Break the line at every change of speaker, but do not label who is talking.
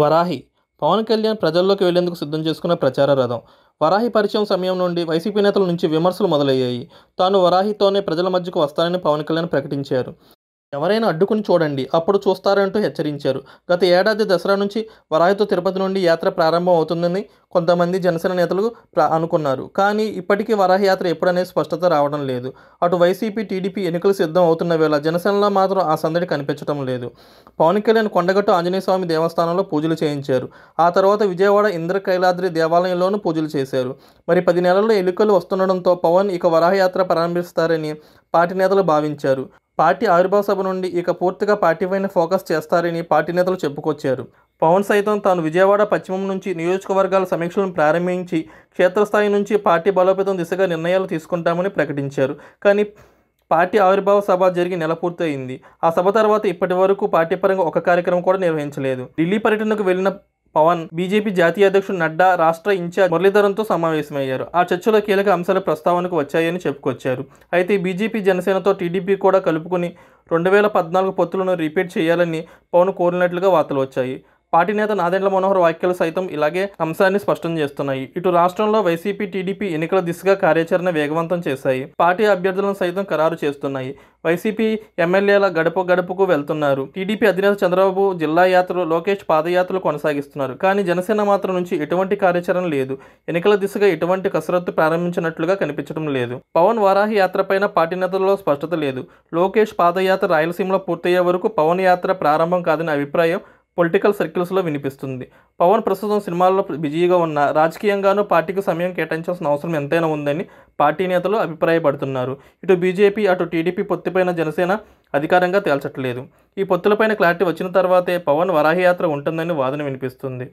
వరాహి పవన్ కళ్యాణ్ ప్రజల్లోకి వెళ్లేందుకు సిద్ధం చేసుకున్న ప్రచార రథం వరాహి పరిచయం సమయం నుండి వైసీపీ నేతల నుంచి విమర్శలు మొదలయ్యాయి తాను వరాహితోనే ప్రజల మధ్యకు వస్తానని పవన్ కళ్యాణ్ ప్రకటించారు ఎవరైనా అడ్డుకుని చూడండి అప్పుడు చూస్తారంటూ హెచ్చరించారు గత ఏడాది దసరా నుంచి వరాయితో తిరుపతి నుండి యాత్ర ప్రారంభం అవుతుందని కొంతమంది జనసేన నేతలు అనుకున్నారు కానీ ఇప్పటికీ వరాహ యాత్ర ఎప్పుడనే స్పష్టత రావడం లేదు అటు వైసీపీ టీడీపీ ఎన్నికలు సిద్ధం అవుతున్న వేళ జనసేనలో మాత్రం ఆ సందడి కనిపించడం లేదు పవన్ కళ్యాణ్ కొండగట్టు ఆంజనేయ స్వామి దేవస్థానంలో పూజలు చేయించారు ఆ తర్వాత విజయవాడ ఇంద్ర కైలాద్రి దేవాలయంలోనూ పూజలు చేశారు మరి పది నెలల్లో ఎన్నికలు వస్తుండడంతో పవన్ ఇక వరాహ యాత్ర ప్రారంభిస్తారని పార్టీ నేతలు భావించారు పార్టీ ఆవిర్భావ సభ నుండి ఇక పూర్తిగా పార్టీపైన ఫోకస్ చేస్తారని పార్టీ నేతలు చెప్పుకొచ్చారు పవన్ సైతం తాను విజయవాడ పశ్చిమం నుంచి నియోజకవర్గాల సమీక్షలను ప్రారంభించి క్షేత్రస్థాయి నుంచి పార్టీ బలోపేతం దిశగా నిర్ణయాలు తీసుకుంటామని ప్రకటించారు కానీ పార్టీ ఆవిర్భావ సభ జరిగి నెల పూర్తయింది ఆ సభ తర్వాత ఇప్పటి వరకు పార్టీ పరంగా ఒక కార్యక్రమం కూడా నిర్వహించలేదు ఢిల్లీ పర్యటనకు వెళ్ళిన పవన్ బీజేపీ జాతీయ అధ్యక్షుడు నడ్డా రాష్ట్ర ఇన్ఛార్జ్ మురళీధరన్తో సమావేశమయ్యారు ఆ చర్చలో కీలక అంశాల ప్రస్తావనకు వచ్చాయని చెప్పుకొచ్చారు అయితే బీజేపీ జనసేనతో టీడీపీ కూడా కలుపుకుని రెండు వేల పద్నాలుగు పొత్తులను రిపీట్ చేయాలని పవన్ కోరినట్లుగా వార్తలు వచ్చాయి పార్టీ నేత నాదెండ్ల మనోహర్ వ్యాఖ్యలు సైతం ఇలాగే అంశాన్ని స్పష్టం చేస్తున్నాయి ఇటు రాష్ట్రంలో వైసీపీ టీడీపీ ఎన్నికల దిశగా కార్యాచరణ వేగవంతం చేశాయి పార్టీ అభ్యర్థులను సైతం ఖరారు చేస్తున్నాయి వైసీపీ ఎమ్మెల్యేల గడప గడపకు వెళ్తున్నారు టీడీపీ అధినేత చంద్రబాబు జిల్లా యాత్రలు లోకేష్ పాదయాత్రలు కొనసాగిస్తున్నారు కానీ జనసేన మాత్రం నుంచి ఎటువంటి కార్యాచరణ లేదు ఎన్నికల దిశగా ఎటువంటి కసరత్తు ప్రారంభించినట్లుగా కనిపించడం లేదు పవన్ వారాహి యాత్రపైన పార్టీ నేతల్లో స్పష్టత లేదు లోకేష్ పాదయాత్ర రాయలసీమలో పూర్తయ్యే వరకు పవన్ యాత్ర ప్రారంభం కాదనే అభిప్రాయం పొలిటికల్ సర్కిల్స్లో వినిపిస్తుంది పవన్ ప్రస్తుతం సినిమాల్లో బిజీగా ఉన్న రాజకీయంగానూ పార్టీకి సమయం కేటాయించాల్సిన అవసరం ఎంతైనా ఉందని పార్టీ నేతలు అభిప్రాయపడుతున్నారు ఇటు బీజేపీ అటు టీడీపీ పొత్తిపైన జనసేన అధికారంగా తేల్చట్లేదు ఈ పొత్తులపైన క్లారిటీ వచ్చిన తర్వాతే పవన్ వరాహయాత్ర ఉంటుందని వాదన వినిపిస్తుంది